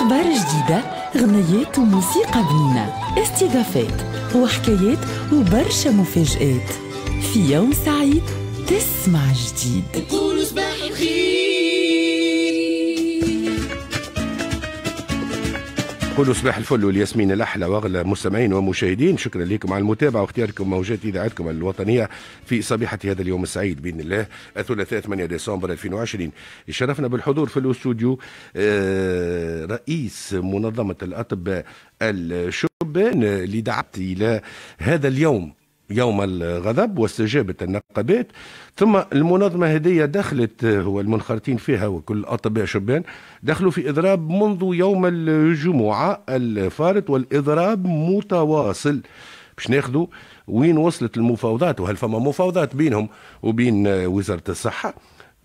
أخبار جديدة غنيات وموسيقى بنينة استضافات وحكايات وبرشا مفاجآت في يوم سعيد تسمع جديد نقول صباح الفل والياسمين الاحلى واغلى مستمعين ومشاهدين شكرا لكم على المتابعه واختياركم موجات اذاعتكم الوطنيه في صبيحه هذا اليوم السعيد باذن الله الثلاثاء 8 ديسمبر 2020 شرفنا بالحضور في الاستوديو آه، رئيس منظمه الاطباء الشبان اللي دعت الى هذا اليوم يوم الغضب واستجابت النقابات ثم المنظمة هذه دخلت هو المنخرطين فيها وكل أطباء شبان دخلوا في إضراب منذ يوم الجمعة الفارط والإضراب متواصل باش ناخذوا وين وصلت المفاوضات وهل فما مفاوضات بينهم وبين وزارة الصحة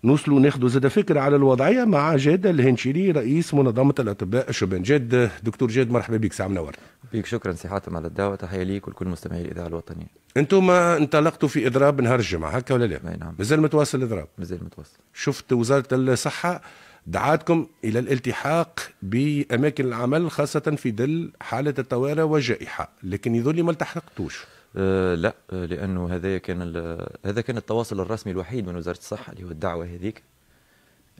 نوصلوا ناخذوا زاد فكره على الوضعيه مع جاد الهنشيري رئيس منظمه الاطباء الشبان جاد دكتور جاد مرحبا بك ساعه منور بيك شكرا سي حاتم على الدعوه تحيه ليك ولكل مستمعي الاذاعه الوطنيه انتم انطلقتوا في اضراب نهار الجمعه هكا ولا لا؟ نعم مازال متواصل الاضراب مازال متواصل شفت وزاره الصحه دعاتكم الى الالتحاق باماكن العمل خاصه في ظل حاله الطوارئ والجائحه لكن يظل ما التحقتوش أه لا آه، لانه هذا كان هذا كان التواصل الرسمي الوحيد من وزاره الصحه اللي هو الدعوه هذيك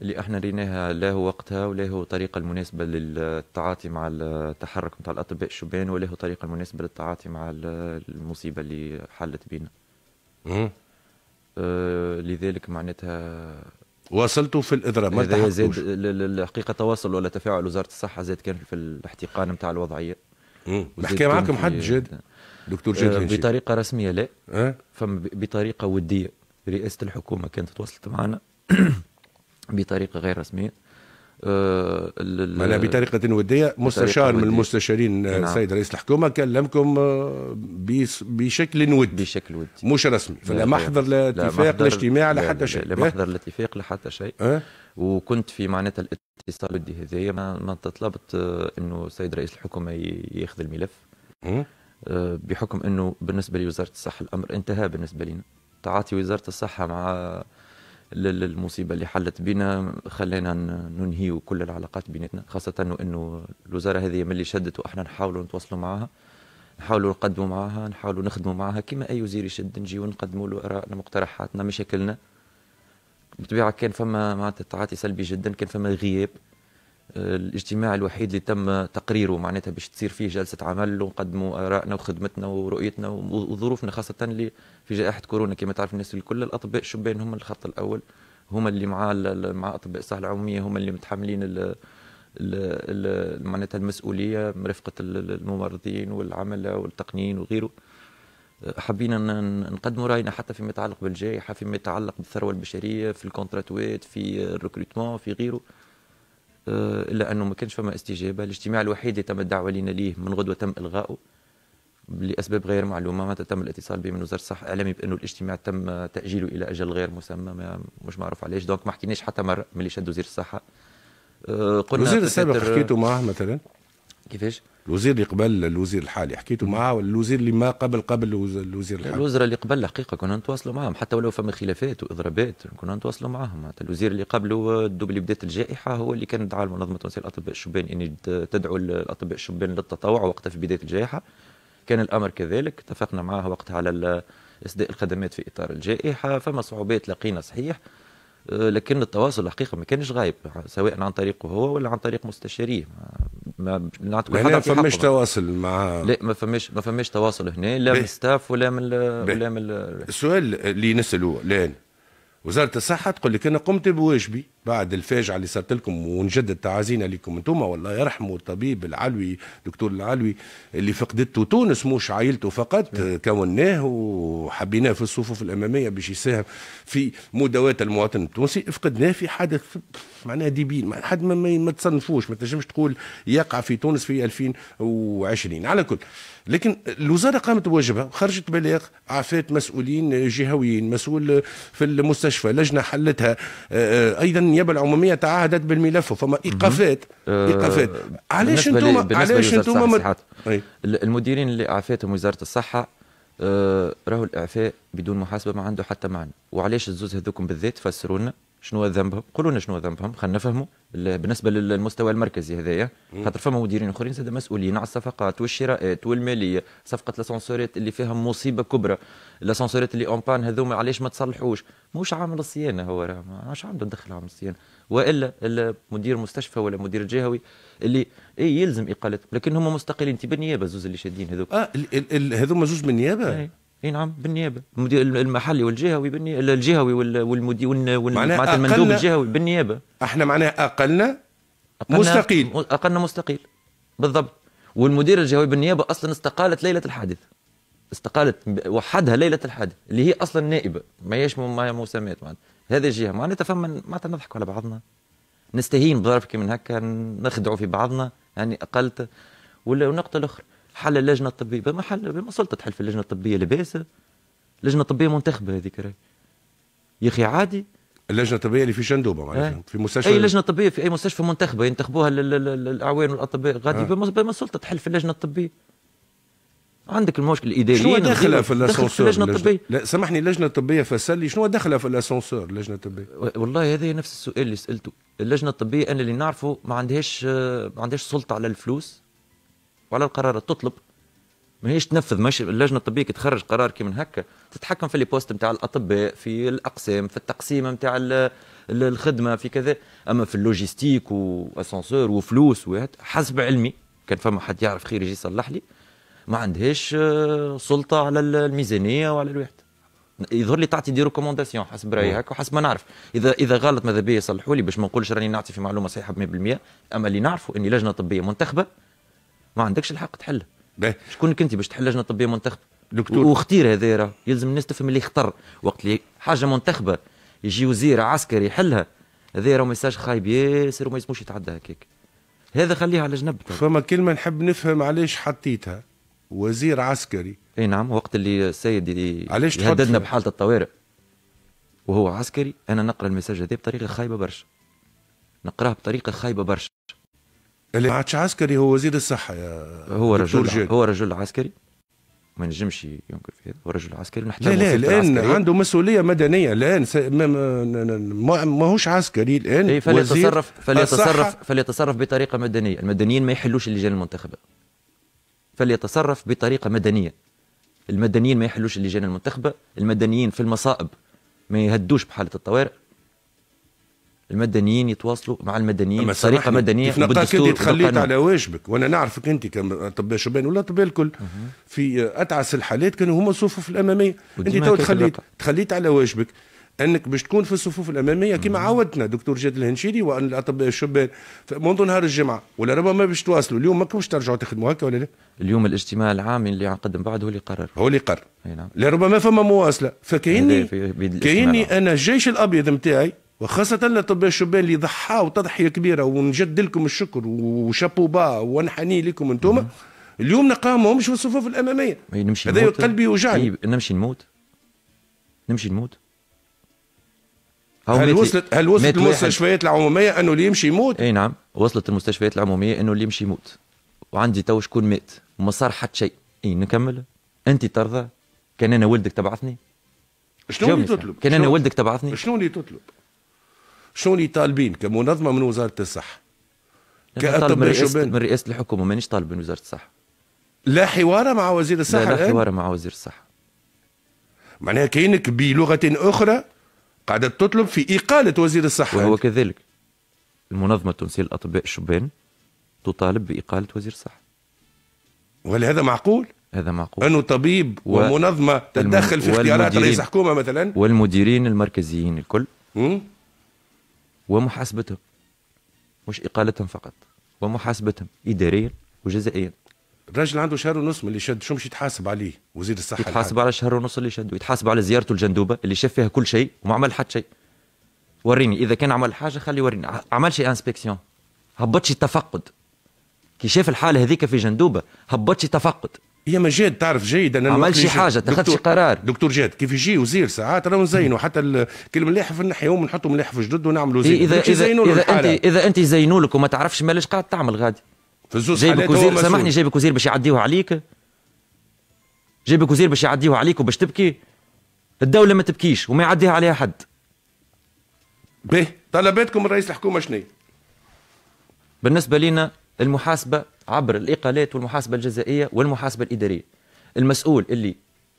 اللي احنا ريناها لا هو وقتها ولا هو الطريقه المناسبه للتعاطي مع التحرك نتاع الاطباء الشبان ولا هو الطريقه المناسبه للتعاطي مع المصيبه اللي حلت بينا. امم أه لذلك معناتها واصلتوا في الاذرة ما زاد الحقيقه تواصل ولا تفاعل وزاره الصحه زاد كان في الاحتقان نتاع الوضعيه. امم معكم حد جد؟ دكتور جيل آه، بطريقه رسميه لا أه؟ فما بطريقه وديه رئاسه الحكومه كانت تواصلت معنا بطريقه غير رسميه آه معناها بطريقة ودية مستشار بطريقة من المستشارين آه، نعم. السيد رئيس الحكومة كلمكم آه، بشكل ودي بشكل ودي مش رسمي فلا محضر لا اتفاق لا اجتماع لا حتى شيء لا محضر لا اتفاق لا حتى شيء وكنت في معناتها الاتصال ودي هذايا ما, تطلبت انه السيد رئيس الحكومة ياخذ الملف أه؟ بحكم انه بالنسبه لوزاره الصحه الامر انتهى بالنسبه لنا تعاطي وزاره الصحه مع المصيبه اللي حلت بنا خلينا ننهي كل العلاقات بيناتنا خاصه انه الوزاره هذه من اللي شدت واحنا نحاولوا نتواصلوا معها نحاولوا نقدموا معها نحاولوا نخدموا معها كما اي وزير يشد نجيو نقدموا له ارائنا مقترحاتنا مشاكلنا بطبيعه كان فما معناتها تعاطي سلبي جدا كان فما غياب الاجتماع الوحيد اللي تم تقريره معناتها باش تصير فيه جلسه عمل ونقدموا ارائنا وخدمتنا ورؤيتنا وظروفنا خاصه اللي في جائحه كورونا كما تعرف الناس الكل الاطباء الشبان هم الخط الاول هم اللي مع مع اطباء الصحه العموميه هم اللي متحملين معناتها المسؤوليه مرفقه الممرضين والعمل والتقنيين وغيره حبينا نقدموا راينا حتى فيما يتعلق بالجائحه فيما يتعلق بالثروه البشريه في الكونتراتويت في الركروتمون في غيره آه، الا انه ما كانش فما استجابه الاجتماع الوحيد اللي تم الدعوه لنا ليه من غدوه تم الغائه لاسباب غير معلومه ما تم الاتصال به من وزاره الصحه اعلامي بانه الاجتماع تم تاجيله الى اجل غير مسمى مش معروف علاش دونك ما حكيناش حتى مره ملي شد وزير الصحه آه، قلنا الوزير السابق حكيتوا معاه مثلا كيفاش؟ الوزير اللي قبل الوزير الحالي حكيتوا معاه ولا الوزير اللي ما قبل قبل الوزير الحالي الوزراء اللي قبل الحقيقه كنا نتواصلوا معاهم حتى ولو فما خلافات واضرابات كنا نتواصلوا معاهم الوزير اللي قبله دوبلي اللي بدات الجائحه هو اللي كان دعا لمنظمه وسائل الاطباء الشبان ان تدعو الاطباء الشبان للتطوع وقتها في بدايه الجائحه كان الامر كذلك اتفقنا معاه وقتها على اسداء الخدمات في اطار الجائحه فما صعوبات لقينا صحيح آه، لكن التواصل الحقيقه ما كانش غايب سواء عن طريقه هو ولا عن طريق مستشاريه ما ما يعني فماش تواصل مع لا ما فماش ما فماش تواصل هنا لا من ستاف ولا من ولا من السؤال اللي نساله الان وزاره الصحه تقول لك انا قمت بواجبي بعد الفاجعه اللي صارت لكم ونجدد تعازينا لكم انتم والله يرحموا الطبيب العلوي دكتور العلوي اللي فقدته تونس مش عائلته فقط نعم. كوناه وحبيناه في الصفوف الاماميه باش يساهم في مداواه المواطن التونسي فقدناه في حدث معناها ديبيل حد ما, ما تصنفوش ما تنجمش تقول يقع في تونس في 2020 على كل لكن الوزاره قامت بواجبها خرجت بلاغ عفات مسؤولين جهويين مسؤول في المستشفى لجنه حلتها آه، ايضا النيابه العموميه تعهدت بالملف فما ايقافات آه، ايقافات علاش انتم علاش انتم المديرين اللي اعفيتهم وزاره الصحه آه، راهو الاعفاء بدون محاسبه ما عنده حتى معنى وعلاش الزوز هذوكم بالذات فسروا لنا شنو ذنبهم قولوا لنا شنو ذنبهم خلينا نفهموا بالنسبه للمستوى المركزي هذايا خاطر فما مديرين اخرين زاد مسؤولين على الصفقات والشراءات والماليه صفقه لاسانسورات اللي فيها مصيبه كبرى لاسانسورات اللي اونبان هذوما علاش ما تصلحوش مش عامل الصيانه هو راه عادش عنده دخل عامل الصيانه والا مدير مستشفى ولا مدير جهوي اللي اي يلزم اقالتهم لكن هم مستقلين تبنيابه زوز اللي شادين هذوك اه هذوما زوج من نيابه إيه. اي نعم بالنيابه المدير المحلي والجهوي بالنيابه الجهوي والمدير معناها المندوب الجهوي بالنيابه احنا معناها اقلنا, أقلنا مستقيل اقلنا مستقيل بالضبط والمدير الجهوي بالنيابه اصلا استقالت ليله الحادث استقالت وحدها ليله الحادث اللي هي اصلا نائبه ما هيش مسميات معناتها هذه الجهه معناتها فما معناتها نضحكوا على بعضنا نستهين بظرف من هكا نخدعوا في بعضنا يعني اقلت ولا ونقطه الاخرى حل اللجنه الطبيه ما حل ما سلطه تحل في اللجنه الطبيه لباسه لجنه طبيه منتخبه هذيك راهي يا اخي عادي اللجنه الطبيه اللي في شندوبه معناتها إيه. في مستشفى اي لجنه طبيه في اي مستشفى منتخبه ينتخبوها الاعوان والاطباء غادي إيه. بما السلطه تحل في اللجنه الطبيه عندك المشكل الاداري شنو دخلها في الاسانسور اللجنه الطبيه لا سامحني اللجنه الطبيه لي شنو دخلها في الاسانسور اللجنه الطبيه والله هذا نفس السؤال اللي سالته اللجنه الطبيه انا اللي نعرفه ما عندهاش ما عندهاش سلطه على الفلوس وعلى القرار تطلب ما هيش تنفذ مش اللجنه الطبيه كي تخرج قرار كي من هكا تتحكم في اللي بوست نتاع الاطباء في الاقسام في التقسيمه نتاع الخدمه في كذا اما في اللوجيستيك واسانسور وفلوس حسب علمي كان فما حد يعرف خير يجي يصلح لي ما عندهاش آه، سلطه على الميزانيه وعلى الواحد يظهر لي تعطي دي ريكومونداسيون حسب رايي هكا وحسب ما نعرف اذا اذا غلط ماذا بيا يصلحوا لي باش ما نقولش راني نعطي في معلومه صحيحه 100% اما اللي نعرفه اني لجنه طبيه منتخبه ما عندكش الحق تحل شكونك انت باش تحل لجنه طبيه منتخبه دكتور واختير هذا راه يلزم الناس تفهم اللي خطر وقت اللي حاجه منتخبه يجي وزير عسكري يحلها هذا راه ميساج خايب ياسر وما يسموش يتعدى هكاك هذا خليها على جنب فما كلمه نحب نفهم علاش حطيتها وزير عسكري اي نعم وقت اللي السيد اللي يهددنا بحاله الطوارئ وهو عسكري انا نقرا الميساج هذا بطريقه خايبه برشا نقراه بطريقه خايبه برشا اللي ما عادش عسكري هو وزير الصحه يا هو رجل هو رجل عسكري ما نجمش ينكر في هذا هو رجل عسكري لا لا الان عنده مسؤوليه مدنيه الان ماهوش عسكري الان إيه فليتصرف فليتصرف فليتصرف بطريقه مدنيه المدنيين ما يحلوش اللجان المنتخبه فليتصرف بطريقه مدنيه المدنيين ما يحلوش اللجان المنتخبه المدنيين في المصائب ما يهدوش بحاله الطوارئ المدنيين يتواصلوا مع المدنيين بطريقه مدنيه في نقاك انت تخليت على واجبك وانا نعرفك انت كاطباء شبان ولا اطباء الكل في اتعس الحالات كانوا هما الصفوف الاماميه انت تخليت تخليت على واجبك انك باش تكون في الصفوف الاماميه كما عودتنا دكتور جاد الهنشيري وان الاطباء الشبان منذ نهار الجمعه ولا ربما باش تواصلوا اليوم ماكم باش ترجعوا تخدموا هكا ولا لا؟ اليوم الاجتماع العام اللي عقد من بعد هو اللي قرر هو اللي قرر نعم لربما فما مواصله فكاني كاني انا الجيش الابيض نتاعي وخاصة الأطباء الشبان اللي ضحاوا تضحية كبيرة ونجد لكم الشكر وشابو با وانحني لكم أنتم اليوم نقامهمش في الصفوف الأمامية نمشي هذا قلبي يوجعني نمشي نموت نمشي نموت هل وصلت هل وصلت المستشفيات العمومية أنه اللي يمشي يموت؟ أي نعم وصلت المستشفيات العمومية أنه اللي يمشي يموت وعندي تو شكون مات وما صار حتى شيء اي نكمل انت ترضى كان انا ولدك تبعثني شنو اللي تطلب كان انا ولدك تبعثني شنو اللي تطلب شو اللي طالبين كمنظمه من وزاره الصحه كأطباء شبان من رئاسة الحكومة مانيش طالب من وزارة الصحة لا حوار مع وزير الصحة لا, لا حوار مع وزير الصحة معناها كأنك بلغة أخرى قاعدة تطلب في إقالة وزير الصحة وهو كذلك المنظمة التونسية للأطباء الشبان تطالب بإقالة وزير الصحة وهل هذا معقول؟ هذا معقول أنه طبيب و... ومنظمة تتدخل في اختيارات رئيس حكومة مثلا والمديرين المركزيين الكل م? ومحاسبتهم مش اقالتهم فقط ومحاسبتهم اداريا إيه وجزائيا الراجل عنده شهر ونص من اللي شد شو مش يتحاسب عليه وزير الصحه يتحاسب على شهر ونص اللي شد ويتحاسب على زيارته الجندوبه اللي شاف فيها كل شيء وما عمل حتى شيء وريني اذا كان عمل حاجه خلي وريني عمل شي انسبكسيون هبطش تفقد كي شاف الحاله هذيك في جندوبه هبطش تفقد هي ما جاد تعرف جيد انا عمل شي حاجه تاخذ شي قرار دكتور جاد كيف يجي وزير ساعات راهو نزينوا حتى الملاحف نحيهم ونحطوا ملاحف جدد ونعملوا زين اذا اذا اذا انت اذا انت زينوا لك وما تعرفش مالاش قاعد تعمل غادي في الزوز جايبك وزير سامحني جايبك وزير باش يعديوه عليك جايبك وزير باش يعديوه عليك وباش تبكي الدوله ما تبكيش وما يعديها عليها حد به طلباتكم من رئيس الحكومه شنو بالنسبه لنا المحاسبه عبر الاقالات والمحاسبه الجزائيه والمحاسبه الاداريه المسؤول اللي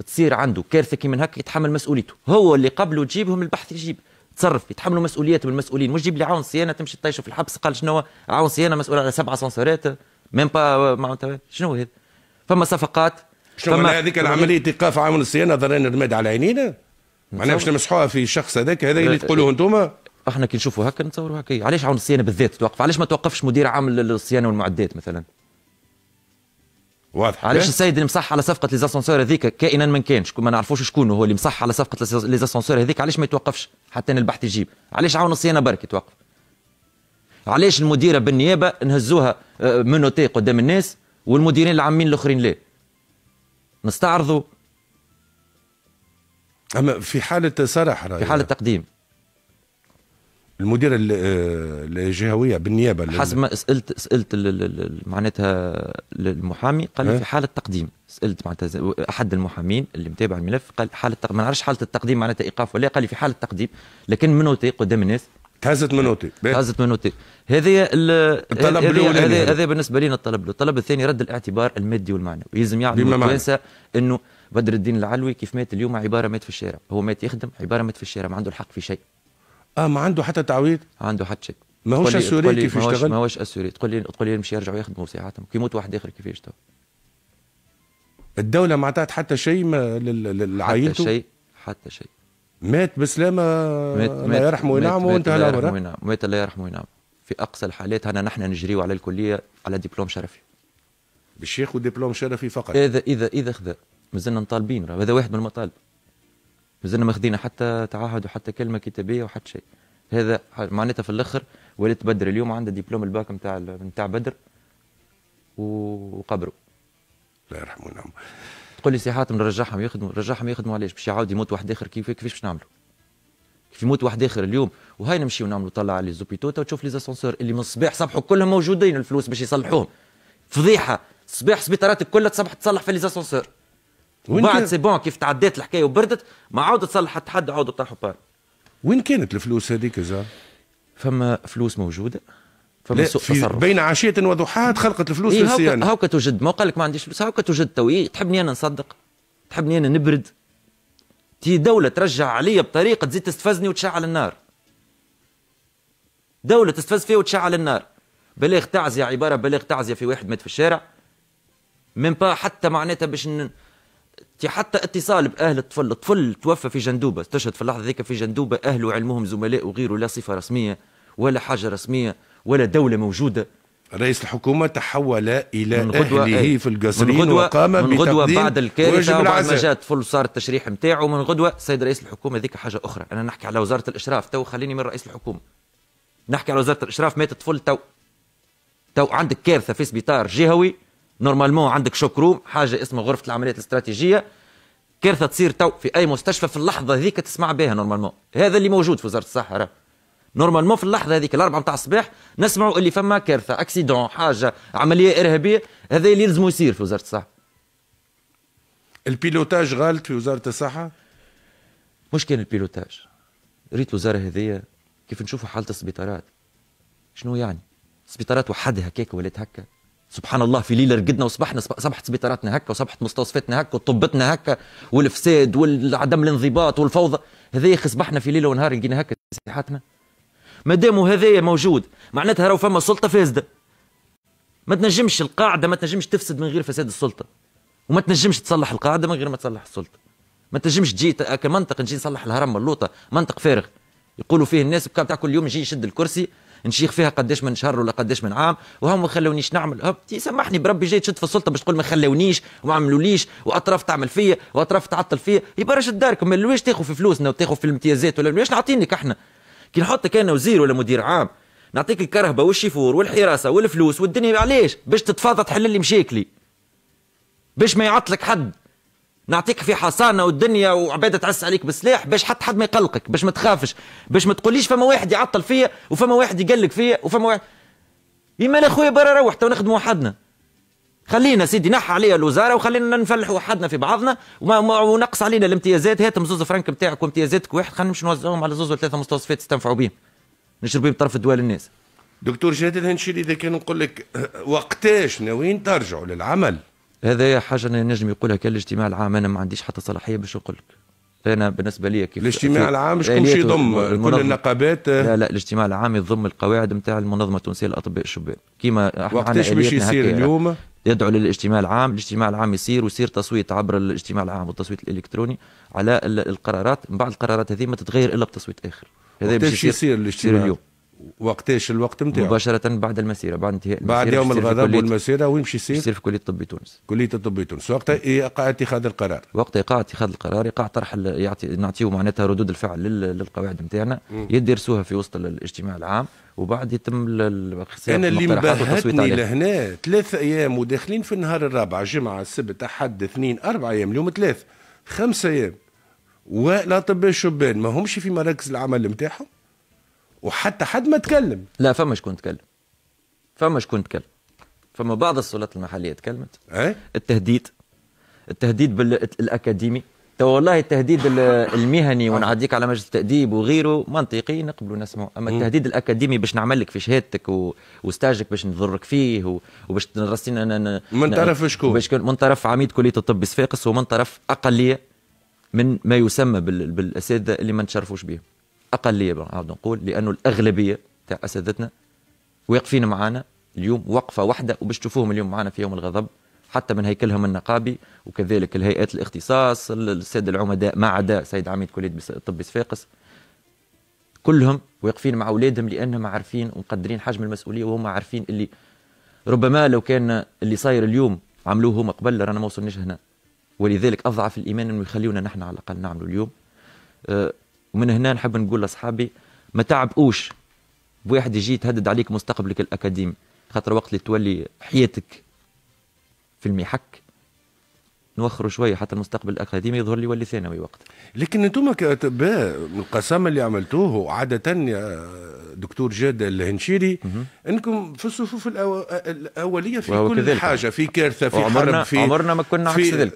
تصير عنده كارثه كي من هكا يتحمل مسؤوليته هو اللي قبله تجيبهم البحث يجيب تصرف يتحملوا مسؤوليات المسؤولين مش جيب لي عون صيانه تمشي تطيشوا في الحبس قال شنو عون صيانه مسؤول على سبعه سنسورات ميم با معناتها شنو هذا فما صفقات شنو فما هذيك العمليه ايقاف عامل الصيانه ضرنا رماد على عينينا معناها باش نمسحوها في الشخص هذاك هذا اللي تقولوه انتم احنا كي نشوفوا هكا نتصوروا هكا علاش عون الصيانه بالذات توقف علاش ما توقفش مدير عام للصيانه والمعدات مثلا واضح علاش إيه؟ السيد اللي مصح على صفقه ليزاسونسور هذيك كائنا من كان شكون ما نعرفوش شكون هو اللي مصح على صفقه ليزاسونسور هذيك علاش ما يتوقفش حتى البحث يجيب علاش عاون الصيانه برك يتوقف علاش المديره بالنيابه نهزوها آه، منوتي قدام الناس والمديرين العامين الاخرين لا نستعرضوا اما في حاله صرح في حاله تقديم المدير آه، الجهويه بالنيابه حسب ما سالت سالت معناتها المحامي قال لي في حاله تقديم سالت معناتها احد المحامين اللي متابع الملف قال حاله ما نعرفش حاله التقديم معناتها ايقاف ولا قال لي في حاله تقديم لكن منوتي قدام الناس تهزت منوتي تهزت منوتي هذه الطلب الاولاني هذا بالنسبه لنا الطلب الاول الطلب الثاني رد الاعتبار المادي والمعنوي يلزم يعمل ينسى انه بدر الدين العلوي كيف مات اليوم عباره مات في الشارع هو مات يخدم عباره مات في الشارع ما عنده الحق في شيء اه ما عنده حتى تعويض عنده حتى شيك ما هوش اسوري كيف يشتغل ما هوش اسوري تقول لي تقول لي مش يرجعوا يخدموا ساعاتهم كيموت واحد اخر كيفاش تو الدوله ما عطات حتى شيء للعائلة حتى شيء حتى شيء مات بسلامه مات الله يرحمه وينعمه وانتهى الامر مات الله يرحمه وينعمه في اقصى الحالات انا نحن نجريو على الكليه على دبلوم شرفي باش ياخذ شرفي فقط اذا اذا اذا خذا مازلنا مطالبين هذا واحد من المطالب مازلنا ما خدينا حتى تعهد وحتى كلمه كتابيه وحتى شيء هذا معناتها في الاخر ولدت بدر اليوم عنده دبلوم الباك نتاع نتاع بدر وقبره الله يرحمه نعم تقول لي سي حاتم نرجعهم يخدموا نرجعهم يخدموا علاش باش يعاود يموت واحد اخر كيف كيفاش باش نعملوا كيف يموت واحد اخر اليوم وهاي نمشي ونعملوا طلع على زوبيتو تشوف لي زاسونسور اللي من الصباح صبحوا كلهم موجودين الفلوس باش يصلحوهم فضيحه صباح سبيطاراتك كلها تصبح تصلح في لي زاسونسور وين وبعد سي بون كيف تعديت الحكايه وبردت ما عاود تصلح حتى حد عاودوا طاحوا بار وين كانت الفلوس هذيك زعما؟ فما فلوس موجوده فما سوء تصرف بين عشية وضحاها خلقت الفلوس إيه في هاوكا هاكا توجد ما قال لك ما عنديش فلوس هاوكا توجد توي إيه، تحبني انا نصدق تحبني انا نبرد تي دولة ترجع عليا بطريقة تزيد تستفزني وتشعل النار دولة تستفز فيها وتشعل النار بلاغ تعزية عبارة بلاغ تعزية في واحد مات في الشارع من با حتى معناتها باش حتى اتصال باهل الطفل الطفل توفى في جندوبه استشهد في اللحظه ذيك في جندوبه اهله علمهم زملاء وغيره لا صفه رسميه ولا حاجه رسميه ولا دوله موجوده رئيس الحكومة تحول إلى من غدوة أهله أي. في القصرين من غدوة وقام من غدوة بعد الكارثة وبعد ما جاء الطفل صار التشريح نتاعو من غدوة سيد رئيس الحكومة ذيك حاجة أخرى أنا نحكي على وزارة الإشراف تو خليني من رئيس الحكومة نحكي على وزارة الإشراف مات طفل تو تو عندك كارثة في سبيطار جهوي نورمالمون عندك شوك روم حاجه اسمها غرفه العمليات الاستراتيجيه كارثه تصير تو في اي مستشفى في اللحظه هذيك تسمع بها نورمالمون هذا اللي موجود في وزاره الصحه راه نورمالمون في اللحظه هذيك الاربعه نتاع الصباح نسمعوا اللي فما كارثه اكسيدون حاجه عمليه ارهابيه هذا اللي يلزم يصير في وزاره الصحه البيلوتاج غالط في وزاره الصحه مش كان البيلوتاج ريت الوزاره هذيا كيف نشوفوا حاله السبيطارات شنو يعني السبيطارات وحدها هكاك ولات هكا سبحان الله في ليله رقدنا وصبحنا صبحت سبيطاراتنا هكا وصبحت مستوصفاتنا هكا وطبتنا هكا والفساد وعدم الانضباط والفوضى هذا صبحنا في ليله ونهار لقينا هكا سيحاتنا ما دام هذايا موجود معناتها راهو فما سلطه فاسده ما تنجمش القاعده ما تنجمش تفسد من غير فساد السلطه وما تنجمش تصلح القاعده من غير ما تصلح السلطه ما تنجمش تجي كمنطق نجي نصلح الهرم اللوطه منطق فارغ يقولوا فيه الناس بتاع كل يوم نجي نشد الكرسي نشيخ فيها قداش من شهر ولا قداش من عام وهم ما خلونيش نعمل هب سامحني بربي جاي تشد في السلطه باش تقول ما خلونيش وما عملوليش واطراف تعمل فيا واطراف تعطل فيا يبرش داركم لواش تاخذ في فلوسنا وتاخذ في الامتيازات ولا لواش نعطينك احنا كي نحطك انا وزير ولا مدير عام نعطيك الكرهبه والشيفور والحراسه والفلوس والدنيا علاش باش تتفاضى تحل لي مشاكلي باش ما يعطلك حد نعطيك في حصانه والدنيا وعباد تعس عليك بالسلاح باش حتى حد ما يقلقك باش ما تخافش باش ما تقوليش فما واحد يعطل فيا وفما واحد يقلق فيا وفما واحد يما لا خويا برا روح تو نخدموا وحدنا خلينا سيدي نحى عليا الوزاره وخلينا نفلحوا وحدنا في بعضنا ونقص علينا الامتيازات هات زوز فرنك نتاعك وامتيازاتك واحد خلينا نمشي نوزعهم على زوز ولا ثلاثه مستوصفات تستنفعوا بهم نشرب بهم طرف الدول الناس دكتور جاد الهنشيري اذا كان نقول لك وقتاش ناويين ترجعوا للعمل هذا حاجه انا نجم يقولها كالاجتماع العام انا ما عنديش حتى صلاحيه باش نقول لك انا بالنسبه لي كيف الاجتماع العام شكون باش يضم كل النقابات لا لا الاجتماع العام يضم القواعد نتاع المنظمه التونسيه للاطباء الشبان كيما وقتاش باش يصير اليوم يدعو للاجتماع العام الاجتماع العام يصير ويصير تصويت عبر الاجتماع العام والتصويت الالكتروني على القرارات من بعد القرارات هذه ما تتغير الا بتصويت اخر هذا باش يصير, يصير الاجتماع اليوم وقتاش الوقت نتاعو مباشره بعد المسيره بعد انتهاء المسيره بعد يوم الغضب والمسيره وين باش يصير؟ يصير في كليه الطب بتونس كليه الطب بتونس وقتها إيه، يقع اتخاذ القرار وقت يقع اتخاذ القرار يقع طرح يعطي نعطيه معناتها ردود الفعل للقواعد نتاعنا يدرسوها في وسط الاجتماع العام وبعد يتم انا اللي مبهتني لهنا ثلاث ايام وداخلين في النهار الرابع جمعه سبت احد اثنين اربع ايام اليوم ثلاث خمس ايام والاطباء الشبان ما همش في مراكز العمل نتاعهم وحتى حد ما تكلم لا فما شكون تكلم فما شكون تكلم فما بعض السلطات المحليه تكلمت ايه التهديد التهديد بالاكاديمي تو والله التهديد المهني آه. ونعديك على مجلس التاديب وغيره منطقي نقبلوا نسمعوا اما التهديد الاكاديمي باش نعمل لك في شهادتك و... وستاجك باش نضرك فيه و... وباش تنرسينا أنا... من طرف شكون؟ باش من طرف عميد كليه الطب صفاقس ومن طرف اقليه من ما يسمى بال... بالاساتذه اللي ما نتشرفوش بهم الاقليه نعاود نقول لانه الاغلبيه تاع اساتذتنا واقفين معانا اليوم وقفه واحده وباش تشوفوهم اليوم معانا في يوم الغضب حتى من هيكلهم النقابي وكذلك الهيئات الاختصاص الساده العمداء ما عدا سيد عميد كليه طب صفاقس كلهم واقفين مع اولادهم لانهم عارفين ومقدرين حجم المسؤوليه وهم عارفين اللي ربما لو كان اللي صاير اليوم عملوه هم قبل رانا ما وصلناش هنا ولذلك اضعف الايمان انه يخليونا نحن على الاقل نعملوا اليوم آه، ومن هنا نحب نقول لاصحابي ما تعبقوش بواحد يجي يتهدد عليك مستقبلك الاكاديمي خاطر وقت اللي تولي حياتك في المحك نوخروا شويه حتى المستقبل الاكاديمي يظهر لي يولي ثانوي وقت لكن انتم القسم اللي عملتوه عاده يا دكتور جاد الهنشيري انكم في الصفوف الأو... الاوليه في كل كذلك. حاجه في كارثه في حرب في عمرنا ما كنا عكس ذلك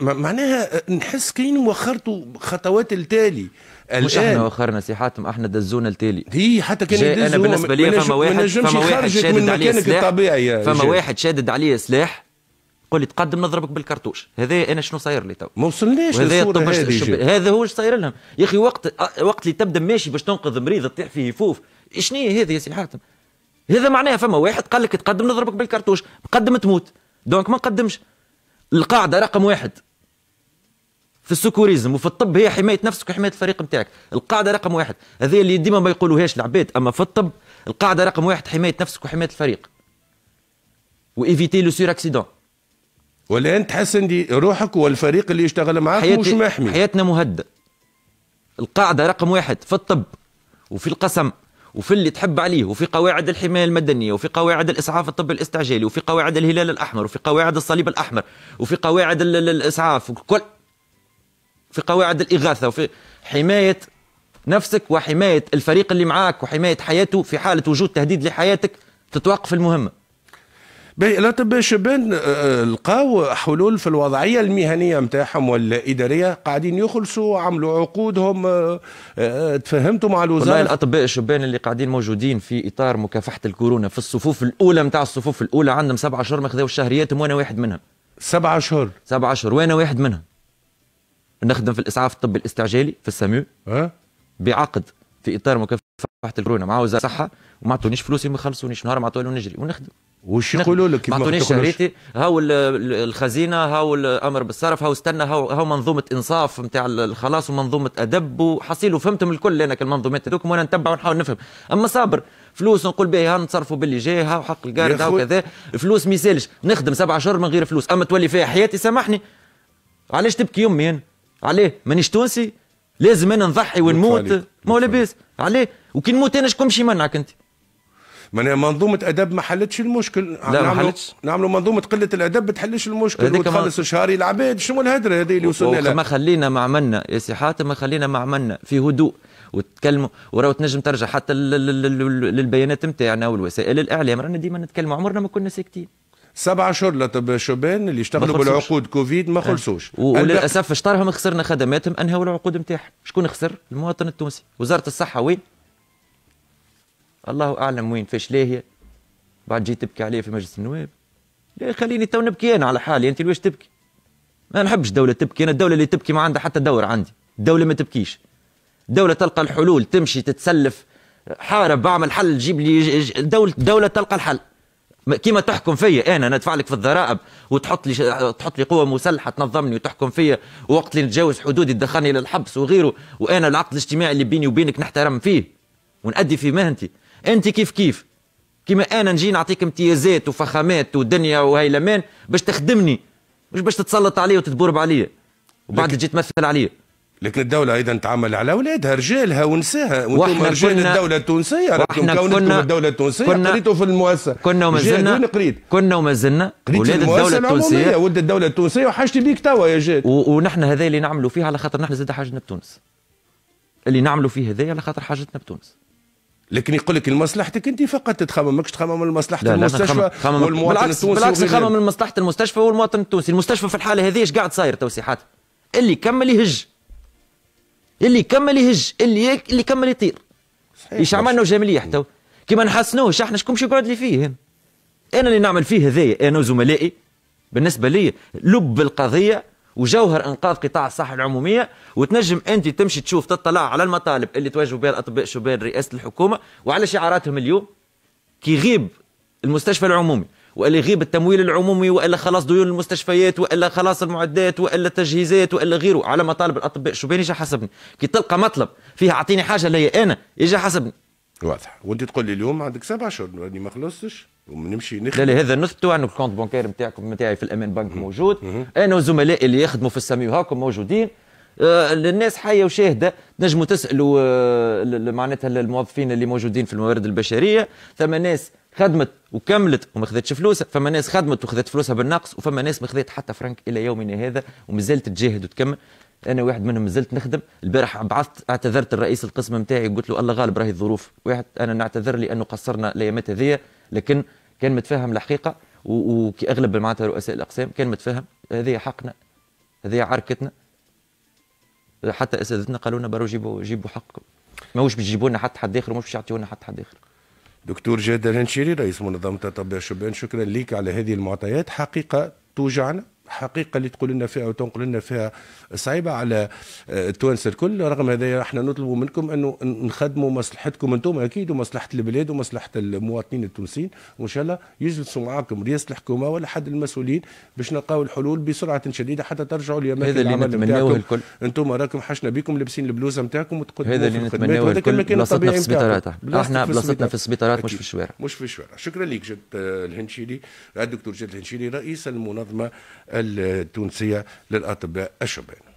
معناها نحس كاين وخرتوا خطوات التالي مش احنا وخرنا سي حاتم احنا دزونا التالي هي حتى كان انا بالنسبه لي فما واحد فما واحد شادد عليه سلاح فما واحد شادد عليه سلاح قول لي تقدم نضربك بالكرتوش هذا انا شنو صاير لي تو ما وصلناش هذا هذا هو صاير لهم يا اخي وقت وقت اللي تبدا ماشي باش تنقذ مريض تطيح فيه يفوف شنو هي هذه يا سي حاتم هذا معناها فما واحد قال لك تقدم نضربك بالكرتوش قدم تموت دونك ما نقدمش القاعده رقم واحد في السكوريزم وفي الطب هي حمايه نفسك وحمايه الفريق نتاعك القاعده رقم واحد هذه اللي ديما ما يقولوهاش العباد اما في الطب القاعده رقم واحد حمايه نفسك وحمايه الفريق وايفيتي لو سير اكسيدون ولا انت تحس ان روحك والفريق اللي يشتغل معاك مش محمي حياتنا مهدئ القاعده رقم واحد في الطب وفي القسم وفي اللي تحب عليه وفي قواعد الحمايه المدنيه وفي قواعد الاسعاف الطبي الاستعجالي وفي قواعد الهلال الاحمر وفي قواعد الصليب الاحمر وفي قواعد الاسعاف وكل في قواعد الاغاثه وفي حمايه نفسك وحمايه الفريق اللي معاك وحمايه حياته في حاله وجود تهديد لحياتك تتوقف المهمه الاطباء الشبان آه، آه، لقاو حلول في الوضعيه المهنيه نتاعهم والاداريه قاعدين يخلصوا عملوا عقودهم آه، تفهمتوا مع الوزاره والله الاطباء الشبان اللي قاعدين موجودين في اطار مكافحه الكورونا في الصفوف الاولى نتاع الصفوف الاولى عندهم سبعة اشهر ما خذاوش شهرياتهم وانا واحد منهم سبعة اشهر سبعة اشهر وانا واحد منهم نخدم في الاسعاف الطبي الاستعجالي في السامو أه؟ بعقد في اطار مكافحه الكورونا مع وزاره الصحه وما عطونيش فلوسي ما خلصونيش نهار ما عطوني نجري ونخدم وش يقولوا لك ما تعطونيش شهريتي هاو الخزينه هاو الامر بالصرف هاو استنى هاو, هاو منظومه انصاف نتاع الخلاص ومنظومه ادب وحصيل وفهمتهم الكل انا المنظومات هذوك وانا نتبع ونحاول نفهم اما صابر فلوس نقول به ها نتصرفوا باللي جاي ها وحق القارد ها وكذا فلوس ما يسالش نخدم سبع اشهر من غير فلوس اما تولي فيها حياتي سامحني علاش تبكي امي انا عليه مانيش تونسي لازم انا نضحي ونموت ما هو لاباس عليه وكي نموت انا شكون باش يمنعك انت معناها منظومه ادب ما حلتش المشكل لا ما حلتش نعملوا منظومه قله الادب ما تحلش المشكل وتخلص ما... شهري العباد شنو الهدره هذه اللي وصلنا لها ما خلينا ما عملنا يا سي حاتم ما خلينا ما عملنا في هدوء وتكلموا وراه تنجم ترجع حتى للبيانات نتاعنا والوسائل الاعلام رانا ديما نتكلموا عمرنا ما كنا ساكتين سبعة اشهر لطب شبان اللي اشتغلوا بالعقود كوفيد ما آه. خلصوش أه. وللاسف شطرهم خسرنا خدماتهم انهوا العقود نتاعهم شكون خسر المواطن التونسي وزاره الصحه وين الله اعلم وين فاش لاهي بعد جيت تبكي عليه في مجلس النواب لا خليني تو نبكي انا على حالي انت واش تبكي ما نحبش دولة تبكي انا الدولة اللي تبكي ما عندها حتى دور عندي الدولة ما تبكيش دولة تلقى الحلول تمشي تتسلف حارب بعمل حل جيب لي دولة دولة تلقى الحل كيما تحكم فيا انا ندفع لك في الضرائب وتحط لي تحط لي قوه مسلحه تنظمني وتحكم فيا وقت اللي نتجاوز حدودي تدخلني للحبس وغيره وانا العقد الاجتماعي اللي بيني وبينك نحترم فيه ونأدي في مهنتي انت كيف كيف كيما انا نجي نعطيك امتيازات وفخامات ودنيا وهيلمان باش تخدمني مش باش تتسلط علي وتتبرب علي وبعد تجي تمثل علي لكن الدولة أيضا تعمل على أولادها رجالها ونساها وأنتم رجال كنا الدولة التونسية راكم كونكم الدولة التونسية كنا قريتوا في المؤسسة كنا وما زلنا قريت؟ كنا وما زلنا قريت الدولة التونسية ولد الدولة التونسية وحاجتي بيك توا يا جاد ونحن هذا اللي نعملوا فيه على خاطر نحن زاد حاجتنا بتونس اللي نعملوا فيه هذا على خاطر حاجتنا بتونس لكن يقول لك لمصلحتك انت فقط تتخمم ماكش تخمم لمصلحه المستشفى خمم والمواطن بالعكس التونسي بالعكس تخمم لمصلحه المستشفى والمواطن التونسي المستشفى في الحاله هذه ايش قاعد صاير توسيحات اللي كمل يهج اللي يكمل يهج اللي اللي يكمل يطير ايش عملنا جماليه حتى كيما ما نحسنوهش احنا شكون باش يقعد لي فيه انا اللي نعمل فيه هذايا انا وزملائي بالنسبه لي لب القضيه وجوهر انقاذ قطاع الصحه العموميه وتنجم انت تمشي تشوف تطلع على المطالب اللي تواجهوا بها الاطباء شبان رئاسه الحكومه وعلى شعاراتهم اليوم كي يغيب المستشفى العمومي والا يغيب التمويل العمومي والا خلاص ديون المستشفيات والا خلاص المعدات والا التجهيزات والا غيره على مطالب الاطباء الشبان يجي حسبني كي تلقى مطلب فيها اعطيني حاجه ليا انا يجي حسبني واضح وانت تقول لي اليوم عندك سبع شهور راني ما خلصتش ونمشي نخدم لا لا هذا نثبتوا انه الكونت بانكير نتاعكم نتاعي في الامان بنك موجود انا وزملائي اللي يخدموا في السامي هاكم موجودين آه، الناس حيه وشاهده نجموا تسالوا آه، معناتها الموظفين اللي موجودين في الموارد البشريه ثم ناس خدمت وكملت وما خذتش فلوسها فما ناس خدمت وخذت فلوسها بالنقص وفما ناس ما خذت حتى فرنك الى يومنا هذا ومازالت تجاهد وتكمل انا واحد منهم زلت نخدم البارح بعثت اعتذرت الرئيس القسم نتاعي قلت له الله غالب راهي الظروف واحد انا نعتذر لانه قصرنا الايامات هذيا لكن كان متفاهم الحقيقه اغلب معناتها رؤساء الاقسام كان متفاهم هذه حقنا هذه عركتنا حتى اساتذتنا قالوا لنا برو جيبوا جيبوا حقكم ماهوش باش يجيبوا لنا حتى حد اخر وماهوش باش لنا حتى حد اخر دكتور جاد الهنشيري رئيس منظمه الطب الشبان شكرا لك على هذه المعطيات حقيقه توجعنا حقيقه اللي تقول لنا فيها وتنقل لنا فيها صعيبه على آه، التوانسه الكل رغم هذا احنا نطلبوا منكم انه نخدموا مصلحتكم انتم اكيد ومصلحه البلاد ومصلحه المواطنين التونسيين وان شاء الله يجلسوا معاكم رئيس الحكومه ولا حد المسؤولين باش نلقاو الحلول بسرعه شديده حتى ترجعوا لاماكن هذا اللي نتمناوه الكل انتم راكم حشنا بكم لابسين البلوزه نتاعكم وتقدموا هذا اللي نتمناوه الكل بلاصتنا في السبيطارات احنا بلاصتنا في السبيطارات مش في الشوارع مش في الشوارع شكرا لك جد آه، الهنشيلي الدكتور جد الهنشيلي رئيس المنظمه آه، التونسية للأطباء الشبان